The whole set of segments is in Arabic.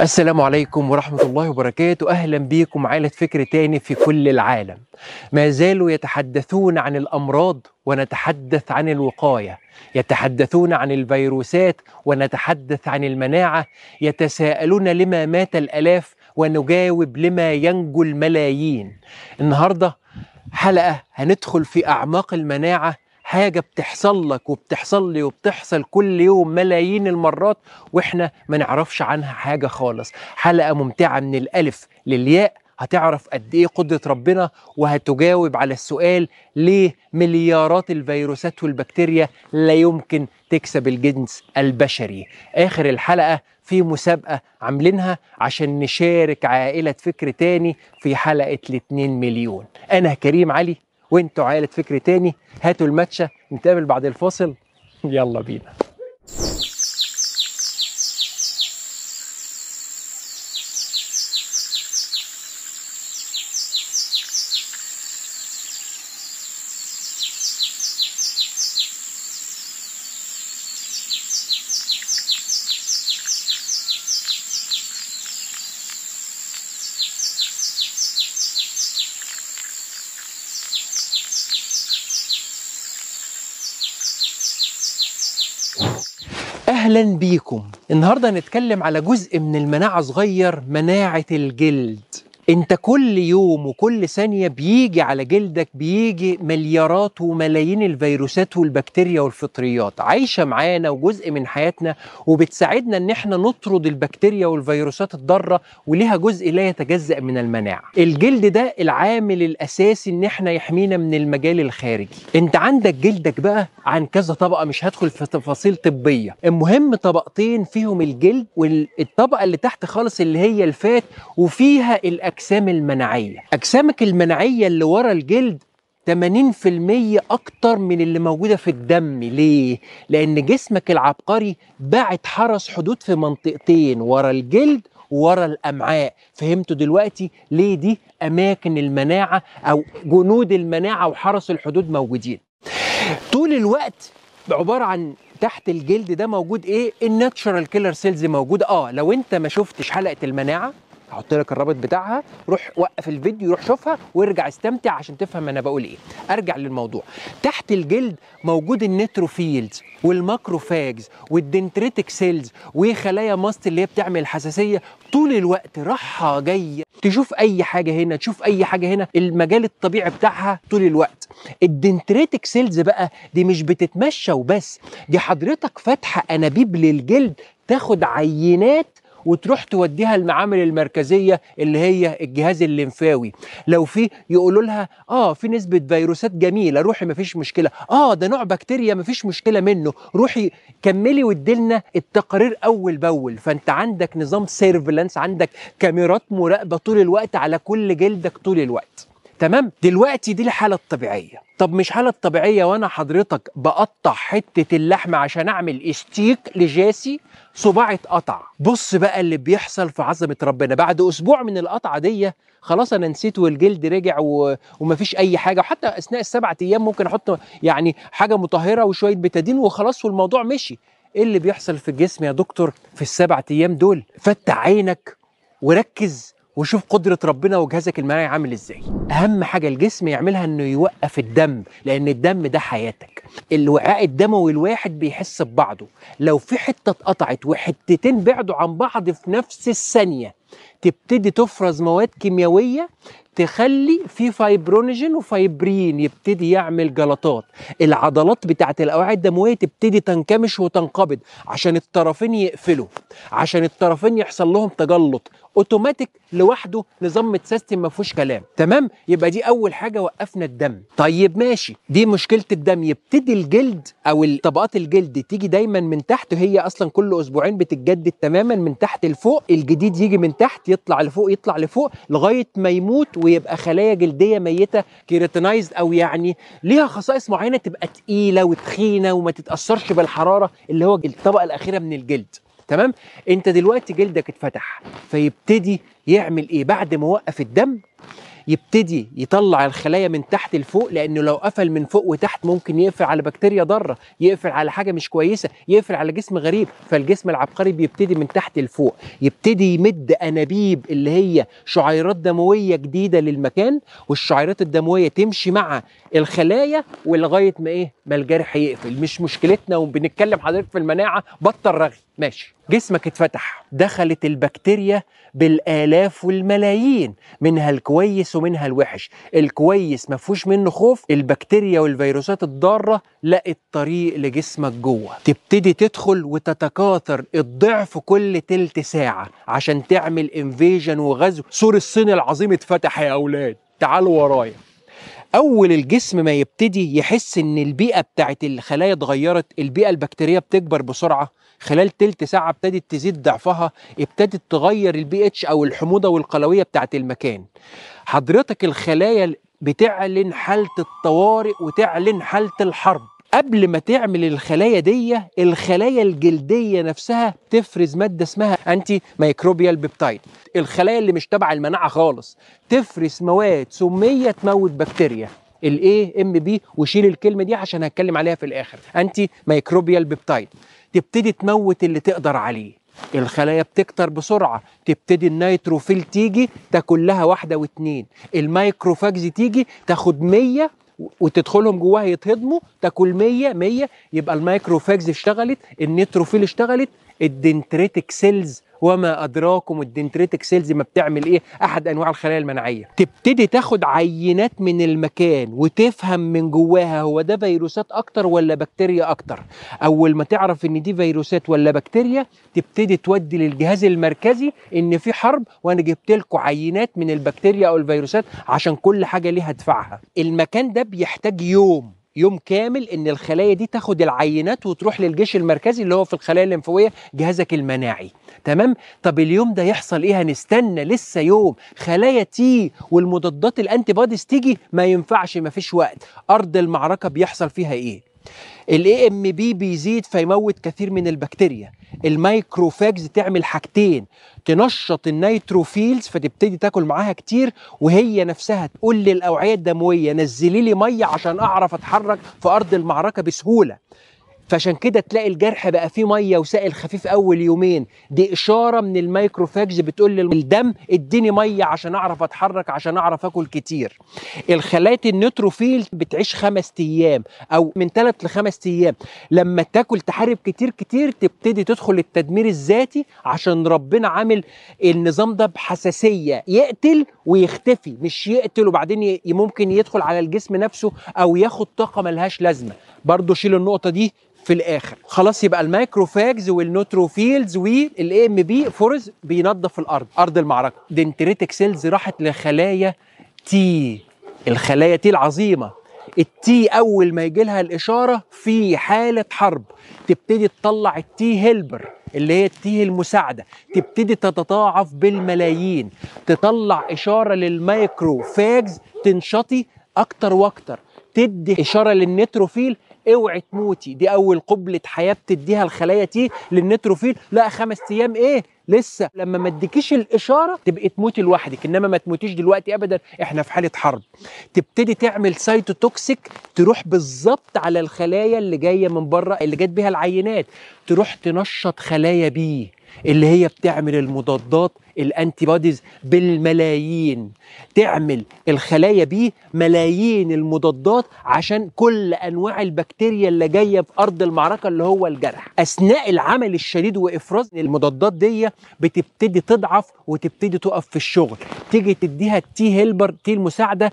السلام عليكم ورحمة الله وبركاته أهلا بيكم عائلة فكر تاني في كل العالم ما زالوا يتحدثون عن الأمراض ونتحدث عن الوقاية يتحدثون عن الفيروسات ونتحدث عن المناعة يتساءلون لما مات الألاف ونجاوب لما ينجو الملايين النهاردة حلقة هندخل في أعماق المناعة حاجة بتحصل لك وبتحصل لي وبتحصل كل يوم ملايين المرات وإحنا ما نعرفش عنها حاجة خالص حلقة ممتعة من الألف للياء هتعرف قد ايه قدره ربنا وهتجاوب على السؤال ليه مليارات الفيروسات والبكتيريا لا يمكن تكسب الجنس البشري اخر الحلقه في مسابقه عاملينها عشان نشارك عائله فكر تاني في حلقه الاتنين مليون انا كريم علي وانتوا عائله فكر تاني هاتوا الماتشه نتقابل بعد الفاصل يلا بينا اهلا بيكم النهارده هنتكلم على جزء من المناعه صغير مناعه الجلد انت كل يوم وكل ثانيه بيجي على جلدك بيجي مليارات وملايين الفيروسات والبكتيريا والفطريات عايشه معانا وجزء من حياتنا وبتساعدنا ان احنا نطرد البكتيريا والفيروسات الضاره وليها جزء لا يتجزا من المناعه الجلد ده العامل الاساسي ان احنا يحمينا من المجال الخارجي انت عندك جلدك بقى عن كذا طبقه مش هدخل في تفاصيل طبيه المهم طبقتين فيهم الجلد والطبقه اللي تحت خالص اللي هي الفات وفيها الأكل الأجسام المناعية أجسامك المناعية اللي ورا الجلد 80% أكتر من اللي موجودة في الدم ليه؟ لأن جسمك العبقري بعت حرس حدود في منطقتين ورا الجلد ورا الامعاء فهمتوا دلوقتي ليه دي اماكن المناعه او جنود المناعه وحرس الحدود موجودين طول الوقت عباره عن تحت الجلد ده موجود ايه الناتشرال كيلر سيلز موجود اه لو انت ما شفتش حلقه المناعه هحط لك الرابط بتاعها روح وقف الفيديو روح شوفها وارجع استمتع عشان تفهم انا بقول ايه ارجع للموضوع تحت الجلد موجود النيتروفيلز والماكروفاجز والدنتريتك سيلز وخلايا ماست اللي هي بتعمل حساسيه طول الوقت راحه جايه تشوف اي حاجه هنا تشوف اي حاجه هنا المجال الطبيعي بتاعها طول الوقت الدنتريتك سيلز بقى دي مش بتتمشى وبس دي حضرتك فاتحه انابيب للجلد تاخد عينات وتروح توديها المعامل المركزيه اللي هي الجهاز الليمفاوي لو في يقولوا لها اه في نسبه فيروسات جميله روحي ما فيش مشكله اه ده نوع بكتيريا ما فيش مشكله منه روحي كملي واديلنا التقارير اول باول فانت عندك نظام سيرفلانس عندك كاميرات مراقبه طول الوقت على كل جلدك طول الوقت تمام دلوقتي دي الحاله الطبيعيه طب مش حاله طبيعيه وانا حضرتك بقطع حته اللحمه عشان اعمل استيك لجاسي صباعي اتقطع بص بقى اللي بيحصل في عظمه ربنا بعد اسبوع من القطعه دي خلاص انا نسيت والجلد رجع و... ومفيش اي حاجه وحتى اثناء السبعة ايام ممكن احط يعني حاجه مطهره وشويه بتادين وخلاص والموضوع مشي ايه اللي بيحصل في الجسم يا دكتور في السبعة ايام دول فتح عينك وركز وشوف قدره ربنا وجهازك المناعي عامل ازاي اهم حاجه الجسم يعملها انه يوقف الدم لان الدم ده حياتك الوعاء الدموي الواحد بيحس ببعضه لو في حته اتقطعت وحتتين بعدوا عن بعض في نفس الثانيه تبتدي تفرز مواد كيميائيه تخلي في فايبرونجين وفايبرين يبتدي يعمل جلطات العضلات بتاعت الاوعيه الدمويه تبتدي تنكمش وتنقبض عشان الطرفين يقفلوا عشان الطرفين يحصل لهم تجلط اوتوماتيك لوحده نظام متسيستم ما فيهوش كلام تمام يبقى دي اول حاجه وقفنا الدم طيب ماشي دي مشكله الدم يبتدي الجلد او طبقات الجلد تيجي دايما من تحت هي اصلا كل اسبوعين بتتجدد تماما من تحت لفوق الجديد يجي من تحت يطلع لفوق يطلع لفوق لغايه ما يموت وي ويبقى خلايا جلديه ميته كيراتينايزد او يعني ليها خصائص معينه تبقى تقيله وتخينه وما تتاثرش بالحراره اللي هو الطبقه الاخيره من الجلد تمام انت دلوقتي جلدك اتفتح فيبتدي يعمل ايه بعد ما وقف الدم يبتدي يطلع الخلايا من تحت لفوق لانه لو قفل من فوق وتحت ممكن يقفل على بكتيريا ضاره يقفل على حاجه مش كويسه يقفل على جسم غريب فالجسم العبقري بيبتدي من تحت لفوق يبتدي يمد انابيب اللي هي شعيرات دمويه جديده للمكان والشعيرات الدمويه تمشي مع الخلايا ولغايه ما ايه ما الجرح يقفل مش مشكلتنا وبنتكلم حضرتك في المناعه بطل رغي ماشي جسمك اتفتح دخلت البكتيريا بالالاف والملايين منها الكويس ومنها الوحش الكويس ما فيهوش منه خوف البكتيريا والفيروسات الضاره لقت طريق لجسمك جوه تبتدي تدخل وتتكاثر الضعف كل تلت ساعه عشان تعمل انفيجن وغزو سور الصين العظيم اتفتح يا اولاد تعالوا ورايا اول الجسم ما يبتدي يحس ان البيئه بتاعت الخلايا اتغيرت البيئه البكتيريه بتكبر بسرعه خلال تلت ساعه ابتدت تزيد ضعفها ابتدت تغير البي اتش او الحموضه والقلويه بتاعت المكان حضرتك الخلايا بتعلن حاله الطوارئ وتعلن حاله الحرب قبل ما تعمل الخلايا دي الخلايا الجلديه نفسها تفرز ماده اسمها انتي مايكروبيال بيبتايد الخلايا اللي مش تبع المناعه خالص تفرز مواد سميه تموت بكتيريا الايه ام بي وشيل الكلمه دي عشان هتكلم عليها في الاخر انتي مايكروبيال بيبتايد تبتدي تموت اللي تقدر عليه الخلايا بتكتر بسرعة تبتدي النيتروفيل تيجي تاكل لها واحدة واتنين المايكروفاجز تيجي تاخد مية وتدخلهم جواها يتهضموا تاكل 100 100 يبقى المايكروفاجز اشتغلت النيتروفيل اشتغلت الدنتريتك سيلز وما ادراكم الدنتريتك سيلز ما بتعمل ايه احد انواع الخلايا المناعيه تبتدي تاخد عينات من المكان وتفهم من جواها هو ده فيروسات اكتر ولا بكتيريا اكتر اول ما تعرف ان دي فيروسات ولا بكتيريا تبتدي تودي للجهاز المركزي ان في حرب وانا جبت لكم عينات من البكتيريا او الفيروسات عشان كل حاجه ليها دفعها المكان ده بيحتاج يوم يوم كامل ان الخلايا دي تاخد العينات وتروح للجيش المركزي اللي هو في الخلايا الليمفاويه جهازك المناعي تمام طب اليوم ده يحصل ايه هنستنى لسه يوم خلايا تي والمضادات الانتي بوديز تيجي ما ينفعش ما فيش وقت ارض المعركه بيحصل فيها ايه الاي ام بي بيزيد فيموت كثير من البكتيريا المايكروفاجز تعمل حاجتين تنشط النيتروفيلز فتبتدي تاكل معاها كتير وهي نفسها تقول للاوعيه الدمويه نزلي لي ميه عشان اعرف اتحرك في ارض المعركه بسهوله فعشان كده تلاقي الجرح بقى فيه ميه وسائل خفيف اول يومين دي اشاره من الميكروفاجز بتقول للدم اديني ميه عشان اعرف اتحرك عشان اعرف اكل كتير الخلايا النيتروفيل بتعيش خمس ايام او من ثلاث لخمس ايام لما تاكل تحارب كتير كتير تبتدي تدخل التدمير الذاتي عشان ربنا عامل النظام ده بحساسيه يقتل ويختفي مش يقتل وبعدين ممكن يدخل على الجسم نفسه او ياخد طاقه ملهاش لازمه برضه شيل النقطه دي في الاخر خلاص يبقى المايكروفاجز والنوتروفيلز والاي ام بي فورز بينظف الارض ارض المعركه دنتريتك سيلز راحت لخلايا تي الخلايا تي العظيمه التي اول ما يجي لها الاشاره في حاله حرب تبتدي تطلع التي هيلبر اللي هي التي المساعده تبتدي تتضاعف بالملايين تطلع اشاره للمايكروفاجز تنشطي اكتر واكتر تدي اشاره للنيتروفيل اوعي تموتي دي اول قبله حياه بتديها الخلايا تي للنتروفيل لا خمس ايام ايه لسه لما ما اديكيش الاشاره تبقي تموتي لوحدك انما ما تموتيش دلوقتي ابدا احنا في حاله حرب تبتدي تعمل سايتوتوكسيك تروح بالظبط على الخلايا اللي جايه من بره اللي جت بيها العينات تروح تنشط خلايا بيه اللي هي بتعمل المضادات الانتي بوديز بالملايين تعمل الخلايا دي ملايين المضادات عشان كل انواع البكتيريا اللي جايه في ارض المعركه اللي هو الجرح اثناء العمل الشديد وافراز المضادات دي بتبتدي تضعف وتبتدي تقف في الشغل تيجي تديها التي هيلبر تي المساعده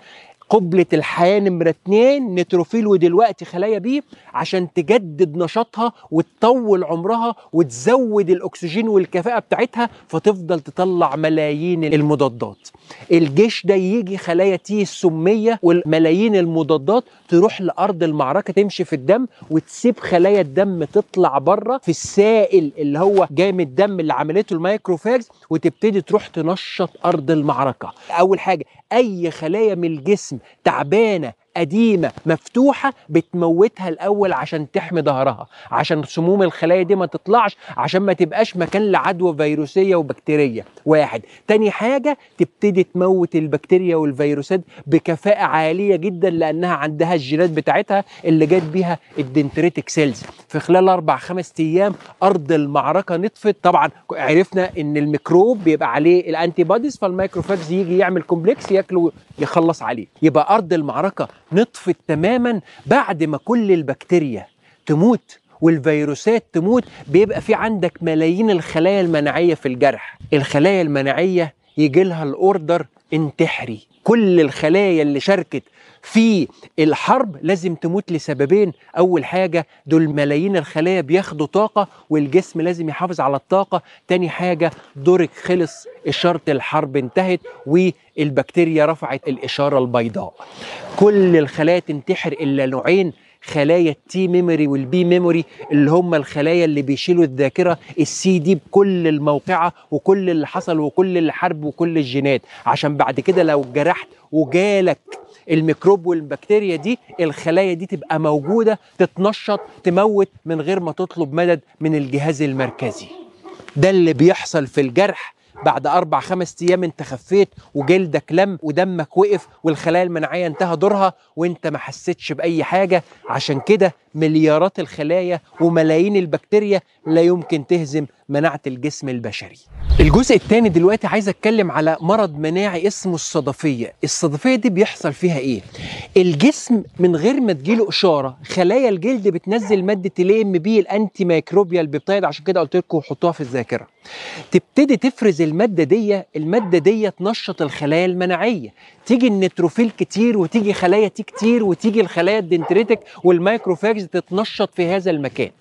قبلة الحياة نمرة اتنين نتروفيل ودلوقتي خلايا بي عشان تجدد نشاطها وتطول عمرها وتزود الأكسجين والكفاءة بتاعتها فتفضل تطلع ملايين المضادات الجيش ده يجي خلايا تي السميه والملايين المضادات تروح لارض المعركه تمشي في الدم وتسيب خلايا الدم تطلع بره في السائل اللي هو جاي من الدم اللي عملته المايكروفاجز وتبتدي تروح تنشط ارض المعركه اول حاجه اي خلايا من الجسم تعبانه قديمه مفتوحه بتموتها الاول عشان تحمي ظهرها عشان سموم الخلايا دي ما تطلعش عشان ما تبقاش مكان لعدوى فيروسيه وبكتيريه واحد تاني حاجه تبتدي تموت البكتيريا والفيروسات بكفاءه عاليه جدا لانها عندها الجينات بتاعتها اللي جت بيها الدنتريتك سيلز في خلال اربع خمس ايام ارض المعركه نطفت طبعا عرفنا ان الميكروب بيبقى عليه الانتي بوديز فالميكروفاجز يجي يعمل كومبلكس ياكله يخلص عليه يبقى ارض المعركه نطفت تماما بعد ما كل البكتيريا تموت والفيروسات تموت بيبقى في عندك ملايين الخلايا المناعيه في الجرح الخلايا المناعيه يجي لها الاوردر انتحري كل الخلايا اللي شاركت في الحرب لازم تموت لسببين اول حاجه دول ملايين الخلايا بياخدوا طاقه والجسم لازم يحافظ على الطاقه تاني حاجه دورك خلص اشاره الحرب انتهت والبكتيريا رفعت الاشاره البيضاء كل الخلايا تنتحر الا نوعين خلايا التي ميموري والبي ميموري اللي هم الخلايا اللي بيشيلوا الذاكره السي دي بكل الموقعه وكل اللي حصل وكل الحرب وكل الجينات عشان بعد كده لو جرحت وجالك الميكروب والبكتيريا دي الخلايا دي تبقى موجوده تتنشط تموت من غير ما تطلب مدد من الجهاز المركزي ده اللي بيحصل في الجرح بعد اربع خمس ايام انت خفيت وجلدك لم ودمك وقف والخلايا المناعيه انتهى دورها وانت ما حسيتش باي حاجه عشان كده مليارات الخلايا وملايين البكتيريا لا يمكن تهزم مناعة الجسم البشري الجزء الثاني دلوقتي عايز اتكلم على مرض مناعي اسمه الصدفية الصدفية دي بيحصل فيها ايه الجسم من غير ما تجيله اشارة خلايا الجلد بتنزل مادة ال ام بي الانتي مايكروبيال بيبتايد عشان كده قلت لكم حطوها في الذاكرة تبتدي تفرز المادة دي المادة دي تنشط الخلايا المناعية تيجي النتروفيل كتير وتيجي خلايا تي كتير وتيجي الخلايا الدنتريتك والمايكروفاجز تتنشط في هذا المكان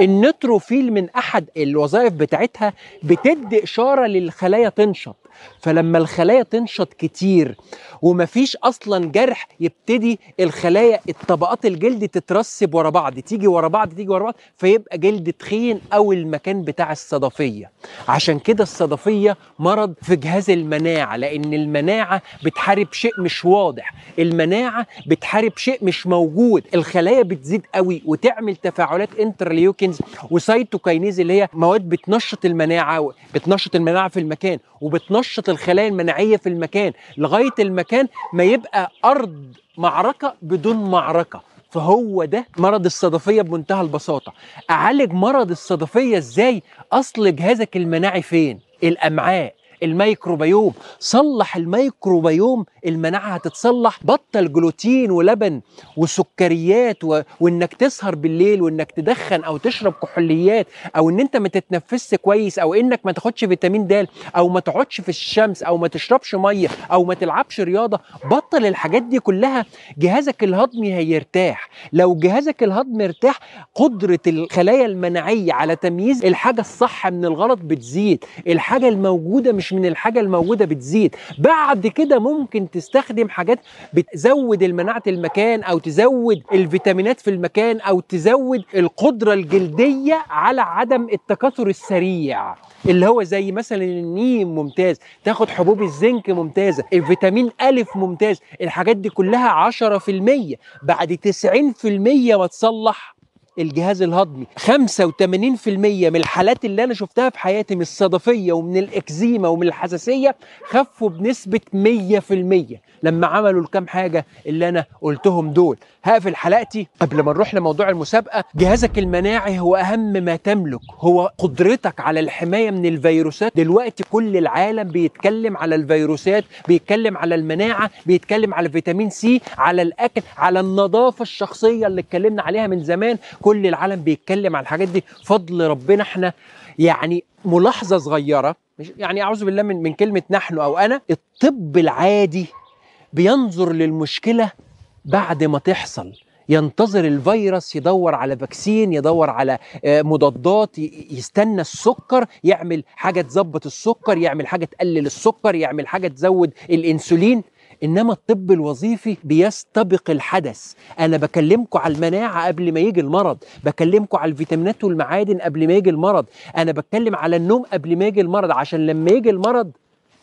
النيتروفيل من احد الوظائف بتاعتها بتدي اشاره للخلايا تنشط فلما الخلايا تنشط كتير ومفيش اصلا جرح يبتدي الخلايا الطبقات الجلد تترسب ورا بعض تيجي ورا بعض تيجي ورا بعض فيبقى جلد تخين او المكان بتاع الصدفيه عشان كده الصدفيه مرض في جهاز المناعه لان المناعه بتحارب شيء مش واضح المناعه بتحارب شيء مش موجود الخلايا بتزيد قوي وتعمل تفاعلات انترليوكنز وسايتوكاينيز اللي هي مواد بتنشط المناعه بتنشط المناعه في المكان وبتنشط تنشط الخلايا المناعيه في المكان لغايه المكان ما يبقى ارض معركه بدون معركه فهو ده مرض الصدفيه بمنتهى البساطه اعالج مرض الصدفيه ازاي اصل جهازك المناعي فين الامعاء الميكروبيوم صلح الميكروبيوم المناعه هتتصلح بطل جلوتين ولبن وسكريات و... وانك تسهر بالليل وانك تدخن او تشرب كحوليات او ان انت ما تتنفسش كويس او انك ما تاخدش فيتامين د او ما تقعدش في الشمس او ما تشربش ميه او ما تلعبش رياضه بطل الحاجات دي كلها جهازك الهضمي هيرتاح لو جهازك الهضمي ارتاح قدره الخلايا المناعيه على تمييز الحاجه الصح من الغلط بتزيد الحاجه الموجوده مش من الحاجه الموجوده بتزيد بعد كده ممكن تستخدم حاجات بتزود المناعه المكان او تزود الفيتامينات في المكان او تزود القدره الجلديه على عدم التكاثر السريع اللي هو زي مثلا النيم ممتاز تاخد حبوب الزنك ممتازه الفيتامين الف ممتاز الحاجات دي كلها 10% بعد 90% ما تصلح الجهاز الهضمي 85% من الحالات اللي انا شفتها في حياتي من الصدفيه ومن الاكزيما ومن الحساسيه خفوا بنسبه 100% لما عملوا الكام حاجه اللي انا قلتهم دول هقفل حلقتي قبل ما نروح لموضوع المسابقه جهازك المناعي هو اهم ما تملك هو قدرتك على الحمايه من الفيروسات دلوقتي كل العالم بيتكلم على الفيروسات بيتكلم على المناعه بيتكلم على فيتامين سي على الاكل على النظافه الشخصيه اللي اتكلمنا عليها من زمان كل العالم بيتكلم على الحاجات دي فضل ربنا احنا يعني ملاحظه صغيره مش يعني اعوذ بالله من من كلمه نحن او انا الطب العادي بينظر للمشكله بعد ما تحصل ينتظر الفيروس يدور على فاكسين يدور على آه، مضادات يستنى السكر يعمل حاجه تظبط السكر يعمل حاجه تقلل السكر يعمل حاجه تزود الانسولين انما الطب الوظيفي بيستبق الحدث انا بكلمكم على المناعه قبل ما يجي المرض بكلمكم على الفيتامينات والمعادن قبل ما يجي المرض انا بتكلم على النوم قبل ما يجي المرض عشان لما يجي المرض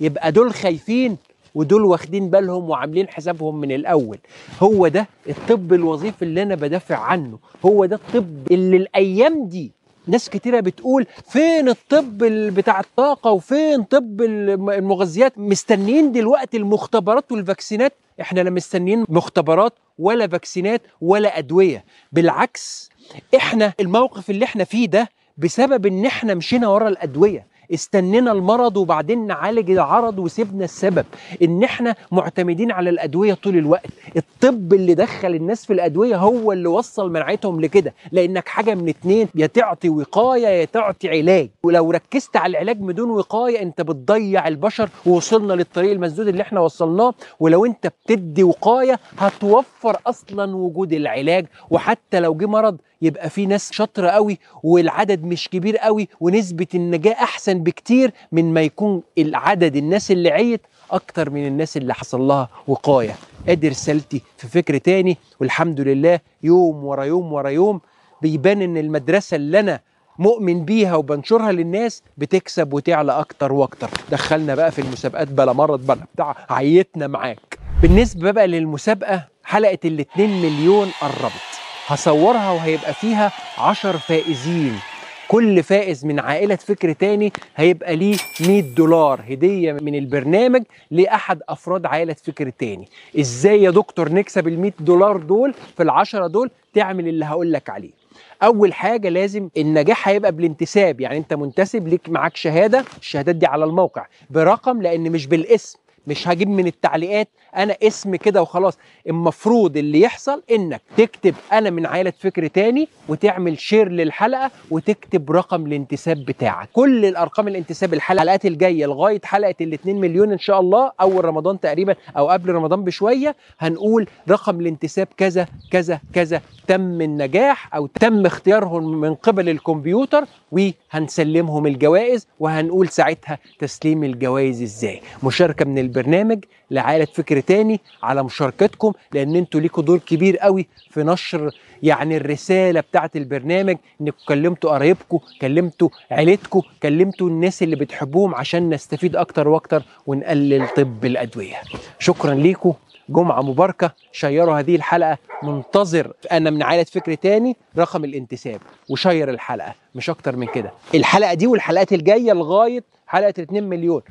يبقى دول خايفين ودول واخدين بالهم وعاملين حسابهم من الاول هو ده الطب الوظيفي اللي انا بدافع عنه هو ده الطب اللي الايام دي ناس كتيرة بتقول فين الطب بتاع الطاقة وفين طب المغذيات مستنيين دلوقتي المختبرات والفاكسينات احنا لا مستنيين مختبرات ولا فاكسينات ولا أدوية بالعكس احنا الموقف اللي احنا فيه ده بسبب ان احنا مشينا ورا الادويه استنينا المرض وبعدين نعالج العرض وسيبنا السبب ان احنا معتمدين على الادويه طول الوقت الطب اللي دخل الناس في الادويه هو اللي وصل مناعتهم لكده لانك حاجه من اتنين يا تعطي وقايه يا تعطي علاج ولو ركزت على العلاج بدون وقايه انت بتضيع البشر ووصلنا للطريق المسدود اللي احنا وصلناه ولو انت بتدي وقايه هتوفر اصلا وجود العلاج وحتى لو جه مرض يبقى في ناس شاطره قوي والعدد مش كبير قوي ونسبه النجاه احسن بكتير من ما يكون العدد الناس اللي عيت اكتر من الناس اللي حصل لها وقايه ادي رسالتي في فكر تاني والحمد لله يوم ورا يوم ورا يوم بيبان ان المدرسه اللي انا مؤمن بيها وبنشرها للناس بتكسب وتعلى اكتر واكتر دخلنا بقى في المسابقات بلا مرض بلا بتاع عيتنا معاك بالنسبه بقى للمسابقه حلقه الاتنين مليون قربت هصورها وهيبقى فيها عشر فائزين كل فائز من عائلة فكر تاني هيبقى ليه 100 دولار هدية من البرنامج لأحد أفراد عائلة فكر تاني إزاي يا دكتور نكسب ال 100 دولار دول في العشرة دول تعمل اللي هقولك عليه اول حاجه لازم النجاح هيبقى بالانتساب يعني انت منتسب ليك معاك شهاده الشهادات دي على الموقع برقم لان مش بالاسم مش هجيب من التعليقات انا اسم كده وخلاص المفروض اللي يحصل انك تكتب انا من عائله فكر تاني وتعمل شير للحلقه وتكتب رقم الانتساب بتاعك كل الارقام الانتساب الحلقات الجايه لغايه حلقه ال2 مليون ان شاء الله اول رمضان تقريبا او قبل رمضان بشويه هنقول رقم الانتساب كذا كذا كذا تم النجاح او تم اختيارهم من قبل الكمبيوتر وهنسلمهم الجوائز وهنقول ساعتها تسليم الجوائز ازاي مشاركه من البرنامج لعائله فكر تاني على مشاركتكم لان انتوا ليكوا دور كبير قوي في نشر يعني الرساله بتاعه البرنامج انكم كلمتوا قرايبكم كلمتوا عيلتكم كلمتوا الناس اللي بتحبوهم عشان نستفيد اكتر واكتر ونقلل طب الادويه شكرا ليكوا جمعة مباركة شيروا هذه الحلقة منتظر أنا من عائلة فكر تاني رقم الانتساب وشير الحلقة مش أكتر من كده الحلقة دي والحلقات الجاية لغاية حلقة 2 مليون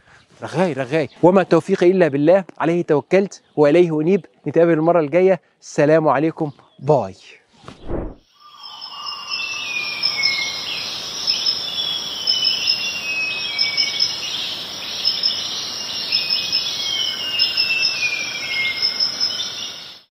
رغاي رغاي وما التوفيق إلا بالله عليه توكلت وإليه أنيب نتقابل المرة الجاية السلام عليكم باي